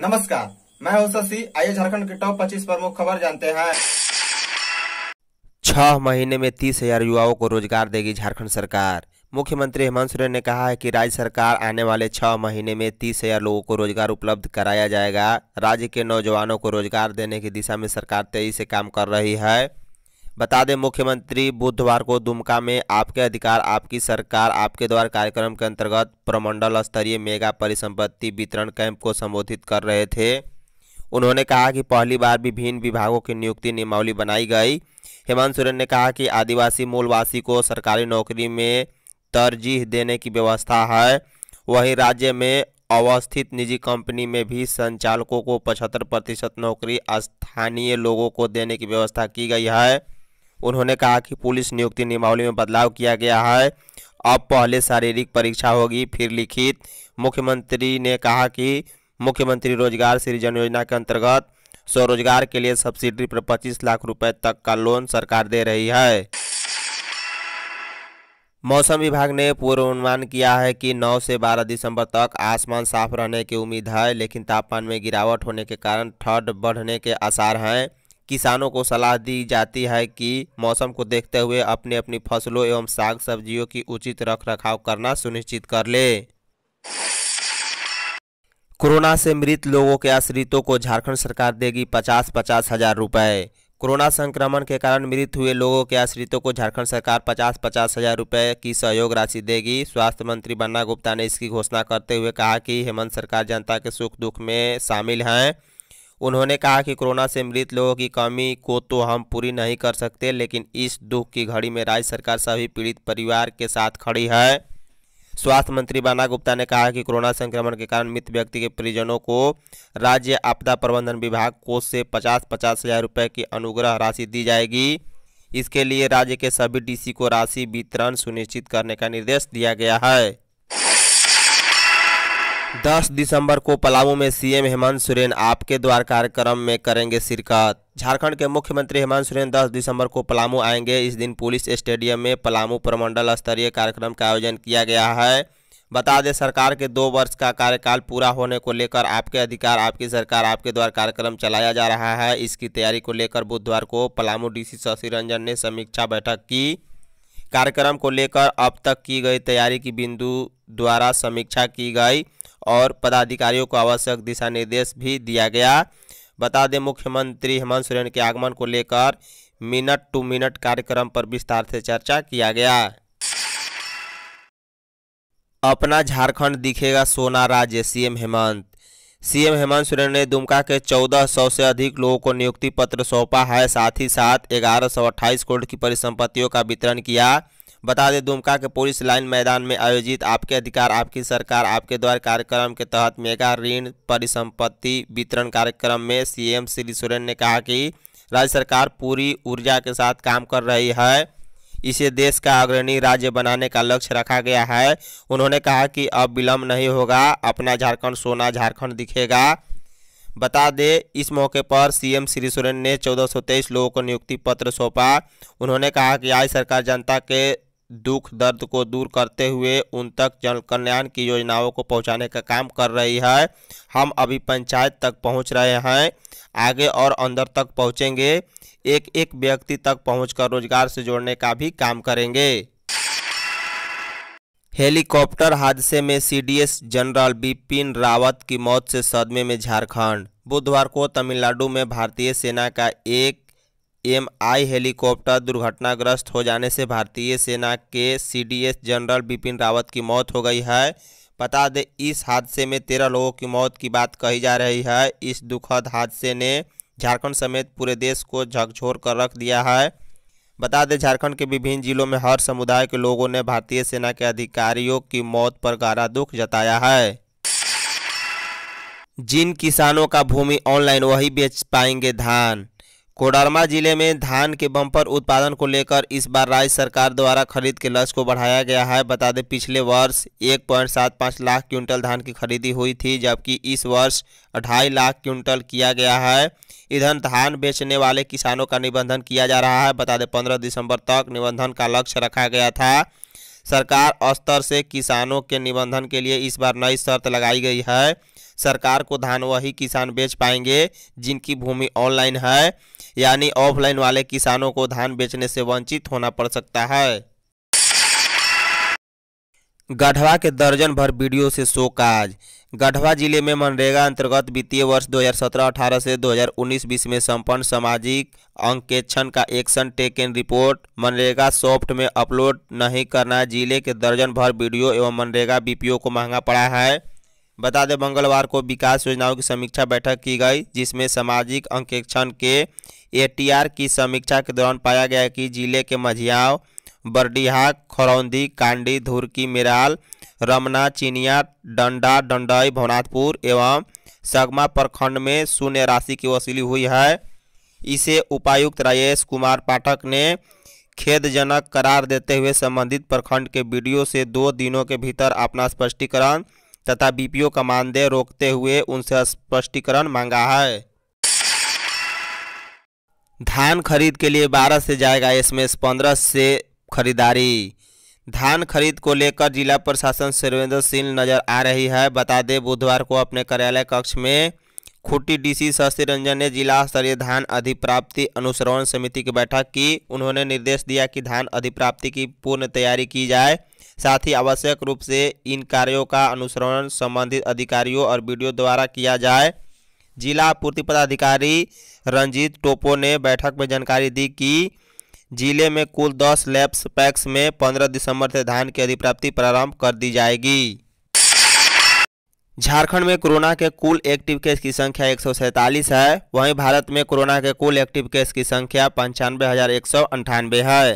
नमस्कार मैं हूं शशि आइए झारखंड के टॉप 25 प्रमुख खबर जानते हैं छह महीने में तीस हजार युवाओं को रोजगार देगी झारखंड सरकार मुख्यमंत्री हेमंत सोरेन ने कहा है कि राज्य सरकार आने वाले छह महीने में तीस हजार लोगों को रोजगार उपलब्ध कराया जाएगा राज्य के नौजवानों को रोजगार देने की दिशा में सरकार तेजी से काम कर रही है बता दें मुख्यमंत्री बुधवार को दुमका में आपके अधिकार आपकी सरकार आपके द्वार कार्यक्रम के अंतर्गत प्रमंडल स्तरीय मेगा परिसंपत्ति वितरण कैंप को संबोधित कर रहे थे उन्होंने कहा कि पहली बार विभिन्न विभागों की नियुक्ति नियमावली बनाई गई हेमंत सोरेन ने कहा कि आदिवासी मूलवासी को सरकारी नौकरी में तरजीह देने की व्यवस्था है वहीं राज्य में अवस्थित निजी कंपनी में भी संचालकों को पचहत्तर प्रतिशत नौकरी स्थानीय लोगों को देने की व्यवस्था की गई है उन्होंने कहा कि पुलिस नियुक्ति नियमावली में बदलाव किया गया है अब पहले शारीरिक परीक्षा होगी फिर लिखित मुख्यमंत्री ने कहा कि मुख्यमंत्री रोजगार सृजन योजना के अंतर्गत स्वरोजगार के लिए सब्सिडी पर 25 लाख रुपए तक का लोन सरकार दे रही है मौसम विभाग ने पूर्वानुमान किया है कि 9 से 12 दिसंबर तक आसमान साफ रहने की उम्मीद है लेकिन तापमान में गिरावट होने के कारण ठंड बढ़ने के आसार हैं किसानों को सलाह दी जाती है कि मौसम को देखते हुए अपने अपनी फसलों एवं साग सब्जियों की उचित रख रखाव करना सुनिश्चित कर ले कोरोना से मृत लोगों के आश्रितों को झारखंड सरकार देगी पचास पचास हजार रुपये कोरोना संक्रमण के कारण मृत हुए लोगों के आश्रितों को झारखंड सरकार पचास पचास हजार रुपये की सहयोग राशि देगी स्वास्थ्य मंत्री बन्ना गुप्ता ने इसकी घोषणा करते हुए कहा कि हेमंत सरकार जनता के सुख दुख में शामिल हैं उन्होंने कहा कि कोरोना से मृत लोगों की कमी को तो हम पूरी नहीं कर सकते लेकिन इस दुख की घड़ी में राज्य सरकार सभी पीड़ित परिवार के साथ खड़ी है स्वास्थ्य मंत्री बाना गुप्ता ने कहा कि कोरोना संक्रमण के कारण मृत व्यक्ति के परिजनों को राज्य आपदा प्रबंधन विभाग कोष से पचास पचास हज़ार रुपये की अनुग्रह राशि दी जाएगी इसके लिए राज्य के सभी डीसी को राशि वितरण सुनिश्चित करने का निर्देश दिया गया है 10 दिसंबर को पलामू में सीएम हेमंत सोरेन आपके द्वार कार्यक्रम में करेंगे शिरकत झारखंड के मुख्यमंत्री हेमंत सोरेन 10 दिसंबर को पलामू आएंगे इस दिन पुलिस स्टेडियम में पलामू प्रमंडल स्तरीय कार्यक्रम का आयोजन किया गया है बता दें सरकार के दो वर्ष का कार्यकाल पूरा होने को लेकर आपके अधिकार आपकी सरकार आपके द्वार कार्यक्रम चलाया जा रहा है इसकी तैयारी को लेकर बुधवार को पलामू डी शशि रंजन ने समीक्षा बैठक की कार्यक्रम को लेकर अब तक की गई तैयारी की बिंदु द्वारा समीक्षा की गई और पदाधिकारियों को आवश्यक दिशा निर्देश भी दिया गया बता दें मुख्यमंत्री हेमंत सोरेन के आगमन को लेकर मिनट टू मिनट कार्यक्रम पर विस्तार से चर्चा किया गया अपना झारखंड दिखेगा सोना राज्य सीएम हेमंत सीएम हेमंत सोरेन ने दुमका के 1400 से अधिक लोगों को नियुक्ति पत्र सौंपा है साथ ही साथ ग्यारह सौ अट्ठाईस करोड़ की परिसंपत्तियों का वितरण किया बता दें दुमका के पुलिस लाइन मैदान में आयोजित आपके अधिकार आपकी सरकार आपके द्वार कार्यक्रम के तहत मेगा ऋण परिसंपत्ति वितरण कार्यक्रम में सीएम श्री सोरेन ने कहा कि राज्य सरकार पूरी ऊर्जा के साथ काम कर रही है इसे देश का अग्रणी राज्य बनाने का लक्ष्य रखा गया है उन्होंने कहा कि अब विलम्ब नहीं होगा अपना झारखंड सोना झारखंड दिखेगा बता दें इस मौके पर सीएम श्री सोरेन ने 1423 लोगों को नियुक्ति पत्र सौंपा उन्होंने कहा कि आज सरकार जनता के दुख दर्द को दूर करते हुए उन तक जन कल्याण की योजनाओं को पहुंचाने का काम कर रही है हम अभी पंचायत तक पहुंच रहे हैं आगे और अंदर तक पहुंचेंगे एक एक व्यक्ति तक पहुंचकर रोजगार से जोड़ने का भी काम करेंगे हेलीकॉप्टर हादसे में सीडीएस जनरल बिपिन रावत की मौत से सदमे में झारखंड बुधवार को तमिलनाडु में भारतीय सेना का एक एम आई हेलीकॉप्टर दुर्घटनाग्रस्त हो जाने से भारतीय सेना के सीडीएस जनरल बिपिन रावत की मौत हो गई है बता दें इस हादसे में तेरह लोगों की मौत की बात कही जा रही है इस दुखद हादसे ने झारखंड समेत पूरे देश को झकझोर कर रख दिया है बता दें झारखंड के विभिन्न जिलों में हर समुदाय के लोगों ने भारतीय सेना के अधिकारियों की मौत पर गहरा दुख जताया है जिन किसानों का भूमि ऑनलाइन वही बेच पाएंगे धान कोडरमा जिले में धान के बम्पर उत्पादन को लेकर इस बार राज्य सरकार द्वारा खरीद के लक्ष्य को बढ़ाया गया है बता दें पिछले वर्ष 1.75 लाख क्विंटल धान की खरीदी हुई थी जबकि इस वर्ष ढाई लाख क्विंटल किया गया है इधर धान बेचने वाले किसानों का निबंधन किया जा रहा है बता दें पंद्रह दिसंबर तक निबंधन का लक्ष्य रखा गया था सरकार स्तर से किसानों के निबंधन के लिए इस बार नई शर्त लगाई गई है सरकार को धान वही किसान बेच पाएंगे जिनकी भूमि ऑनलाइन है यानी ऑफलाइन वाले किसानों को धान बेचने से वंचित होना पड़ सकता है गढ़वा के दर्जन भर वीडियो से शो काज गढ़वा जिले में मनरेगा अंतर्गत वित्तीय वर्ष 2017-18 से 2019-20 में संपन्न सामाजिक अंकेक्षण का action taken report MNREGA soft में अपलोड नहीं करना जिले के दर्जन भर वीडियो एवं मनरेगा बीपीओ को महंगा पड़ा है बता दें मंगलवार को विकास योजनाओं की समीक्षा बैठक की गई जिसमें सामाजिक अंकेक्षण के एटीआर की समीक्षा के दौरान पाया गया कि जिले के मझियाव बरडीहा खरौंदी कांडी धुरकी मेराल रमना चिनिया डंडा डंडई भवनाथपुर एवं सगमा प्रखंड में शून्य राशि की वसूली हुई है इसे उपायुक्त राजेश कुमार पाठक ने खेदजनक करार देते हुए संबंधित प्रखंड के वीडियो से दो दिनों के भीतर अपना स्पष्टीकरण तथा बीपीओ का मानदेय रोकते हुए उनसे स्पष्टीकरण मांगा है धान खरीद के लिए 12 से जाएगा इसमें पंद्रह से खरीदारी धान खरीद को लेकर जिला प्रशासन संवेदनशील नजर आ रही है बता दें बुधवार को अपने कार्यालय कक्ष में खुट्टी डीसी सी रंजन ने जिला स्तरीय धान अधिप्राप्ति अनुसरण समिति की बैठक की उन्होंने निर्देश दिया कि धान अधिप्राप्ति की पूर्ण तैयारी की जाए साथ ही आवश्यक रूप से इन कार्यों का अनुसरण संबंधित अधिकारियों और वीडियो द्वारा किया जाए जिला आपूर्ति पदाधिकारी रंजीत टोपो ने बैठक में जानकारी दी कि जिले में कुल 10 लैब्स पैक्स में 15 दिसंबर से धान की अधिप्राप्ति प्रारंभ कर दी जाएगी झारखंड में कोरोना के कुल एक्टिव केस की संख्या एक है वहीं भारत में कोरोना के कुल एक्टिव केस की संख्या पंचानवे है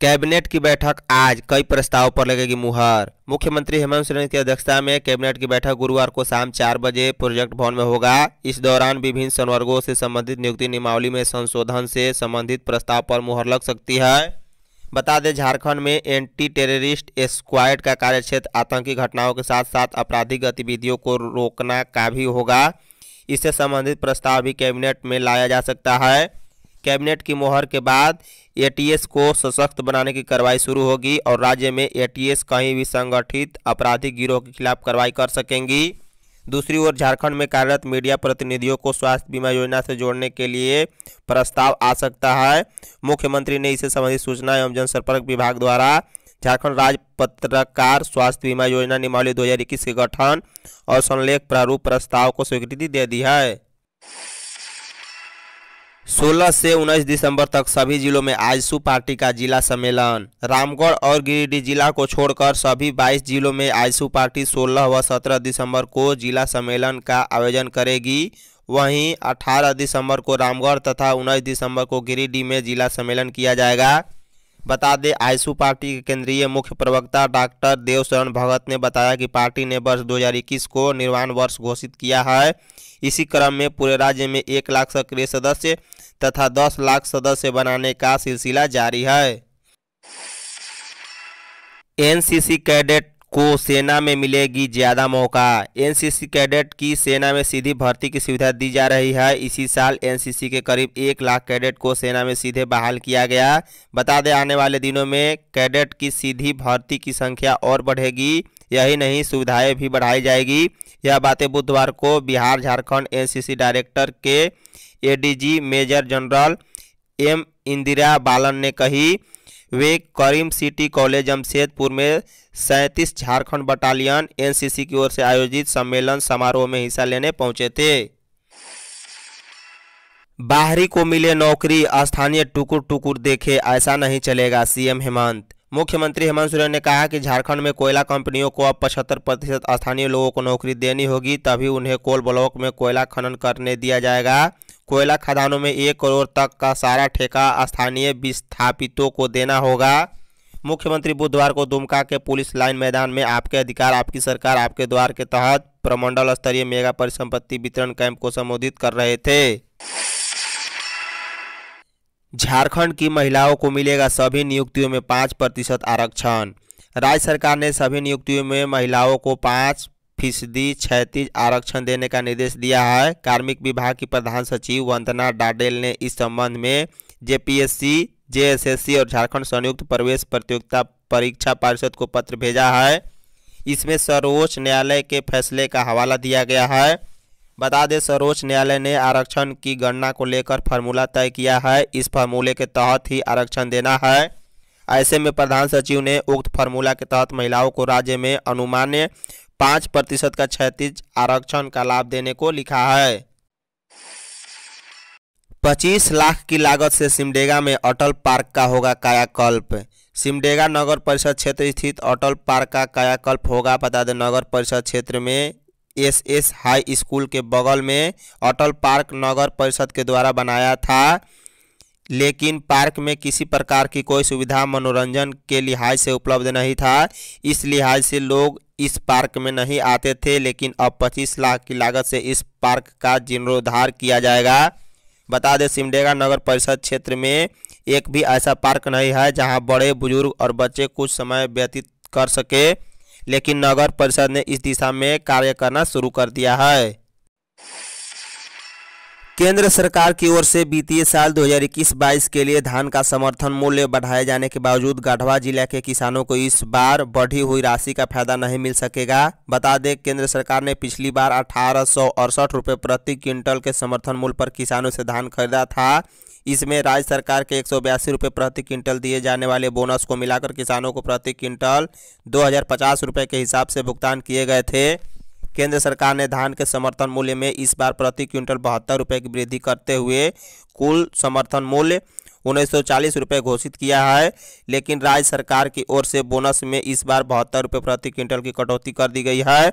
कैबिनेट की बैठक आज कई प्रस्ताव पर लगेगी मुहर मुख्यमंत्री हेमंत सोरेन की अध्यक्षता में कैबिनेट की बैठक गुरुवार को शाम चार बजे प्रोजेक्ट भवन में होगा इस दौरान विभिन्न संवर्गों से संबंधित नियुक्ति नियमावली में संशोधन से संबंधित प्रस्ताव पर मुहर लग सकती है बता दें झारखंड में एंटी टेररिस्ट स्क्वाड का कार्यक्षेत्र आतंकी घटनाओं के साथ साथ आपराधिक गतिविधियों को रोकना का भी होगा इससे संबंधित प्रस्ताव भी कैबिनेट में लाया जा सकता है कैबिनेट की मोहर के बाद एटीएस को सशक्त बनाने की कार्रवाई शुरू होगी और राज्य में एटीएस कहीं भी संगठित आपराधिक गिरोह के खिलाफ कार्रवाई कर सकेंगी दूसरी ओर झारखंड में कार्यरत मीडिया प्रतिनिधियों को स्वास्थ्य बीमा योजना से जोड़ने के लिए प्रस्ताव आ सकता है मुख्यमंत्री ने इसे संबंधित सूचना एवं जनसंपर्क विभाग द्वारा झारखंड राज्य पत्रकार स्वास्थ्य बीमा योजना निमावली दो के गठन और संलेख प्रारूप प्रस्ताव को स्वीकृति दे दी है 16 से 19 दिसंबर तक सभी जिलों में आजसू पार्टी का जिला सम्मेलन रामगढ़ और गिरिडीह जिला को छोड़कर सभी 22 जिलों में आजसू पार्टी 16 व 17 दिसंबर को जिला सम्मेलन का आयोजन करेगी वहीं 18 दिसंबर को रामगढ़ तथा 19 दिसंबर को गिरिडीह में जिला सम्मेलन किया जाएगा बता दें आईसू पार्टी के केंद्रीय मुख्य प्रवक्ता डॉक्टर देवशरण भगत ने बताया कि पार्टी ने वर्ष 2021 को निर्वाण वर्ष घोषित किया है इसी क्रम में पूरे राज्य में एक लाख सक्रिय सदस्य तथा दस लाख सदस्य बनाने का सिलसिला जारी है एनसीसी कैडेट को सेना में मिलेगी ज़्यादा मौका एनसीसी कैडेट की सेना में सीधी भर्ती की सुविधा दी जा रही है इसी साल एनसीसी के करीब एक लाख कैडेट को सेना में सीधे बहाल किया गया बता दें आने वाले दिनों में कैडेट की सीधी भर्ती की संख्या और बढ़ेगी यही नहीं सुविधाएं भी बढ़ाई जाएगी यह बातें बुधवार को बिहार झारखंड एन डायरेक्टर के ए major general M Indira Balan ने कही वे करीम सिटी कॉलेज जमशेदपुर में सैंतीस झारखंड बटालियन एनसीसी की ओर से आयोजित सम्मेलन समारोह में हिस्सा लेने पहुंचे थे बाहरी को मिले नौकरी स्थानीय टुकुर टुकुर देखे ऐसा नहीं चलेगा सीएम हेमंत मुख्यमंत्री हेमंत सोरेन ने कहा कि झारखंड में कोयला कंपनियों को अब पचहत्तर प्रतिशत स्थानीय लोगों को नौकरी देनी होगी तभी उन्हें कोल ब्लॉक में कोयला खनन करने दिया जाएगा कोयला खदानों में एक करोड़ तक का सारा ठेका स्थानीय विस्थापितों को देना होगा मुख्यमंत्री बुधवार को दुमका के पुलिस लाइन मैदान में आपके अधिकार आपकी सरकार आपके द्वार के तहत प्रमंडल स्तरीय मेगा परिसंपत्ति वितरण कैंप को संबोधित कर रहे थे झारखंड की महिलाओं को मिलेगा सभी नियुक्तियों में पाँच प्रतिशत आरक्षण राज्य सरकार ने सभी नियुक्तियों में महिलाओं को पाँच फीसदी क्षैतिज आरक्षण देने का निर्देश दिया है कार्मिक विभाग की प्रधान सचिव वंदना डाडेल ने इस संबंध में जेपीएससी जेएसएससी और झारखंड संयुक्त प्रवेश प्रतियोगिता परीक्षा परिषद को पत्र भेजा है इसमें सर्वोच्च न्यायालय के फैसले का हवाला दिया गया है बता दें सर्वोच्च न्यायालय ने आरक्षण की गणना को लेकर फार्मूला तय किया है इस फार्मूले के तहत ही आरक्षण देना है ऐसे में प्रधान सचिव ने उक्त फार्मूला के तहत महिलाओं को राज्य में अनुमान्य पाँच प्रतिशत का क्षतिज आरक्षण का लाभ देने को लिखा है पच्चीस लाख की लागत से सिमडेगा में अटल पार्क का होगा कायाकल्प सिमडेगा नगर परिषद क्षेत्र स्थित अटल पार्क का कायाकल्प होगा बता दें नगर परिषद क्षेत्र में एस एस हाई स्कूल के बगल में अटल पार्क नगर परिषद के द्वारा बनाया था लेकिन पार्क में किसी प्रकार की कोई सुविधा मनोरंजन के लिहाज से उपलब्ध नहीं था इस लिहाज से लोग इस पार्क में नहीं आते थे लेकिन अब 25 लाख की लागत से इस पार्क का जीर्णोद्धार किया जाएगा बता दें सिमडेगा नगर परिषद क्षेत्र में एक भी ऐसा पार्क नहीं है जहां बड़े बुजुर्ग और बच्चे कुछ समय व्यतीत कर सके लेकिन नगर परिषद ने इस दिशा में कार्य करना शुरू कर दिया है केंद्र सरकार की ओर से वित्तीय साल 2021-22 के लिए धान का समर्थन मूल्य बढ़ाए जाने के बावजूद गढ़वा जिला के किसानों को इस बार बढ़ी हुई राशि का फायदा नहीं मिल सकेगा बता दें केंद्र सरकार ने पिछली बार अठारह सौ रुपये प्रति क्विंटल के समर्थन मूल्य पर किसानों से धान खरीदा था इसमें राज्य सरकार के एक रुपए प्रति क्विंटल दिए जाने वाले बोनस को मिलाकर किसानों को प्रति क्विंटल दो रुपए के हिसाब से भुगतान किए गए थे केंद्र सरकार ने धान के समर्थन मूल्य में इस बार प्रति क्विंटल बहत्तर रुपये की वृद्धि करते हुए कुल समर्थन मूल्य उन्नीस सौ रुपये घोषित किया है लेकिन राज्य सरकार की ओर से बोनस में इस बार बहत्तर रुपये प्रति क्विंटल की कटौती कर दी गई है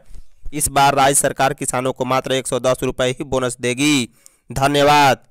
इस बार राज्य सरकार किसानों को मात्र एक सौ ही बोनस देगी धन्यवाद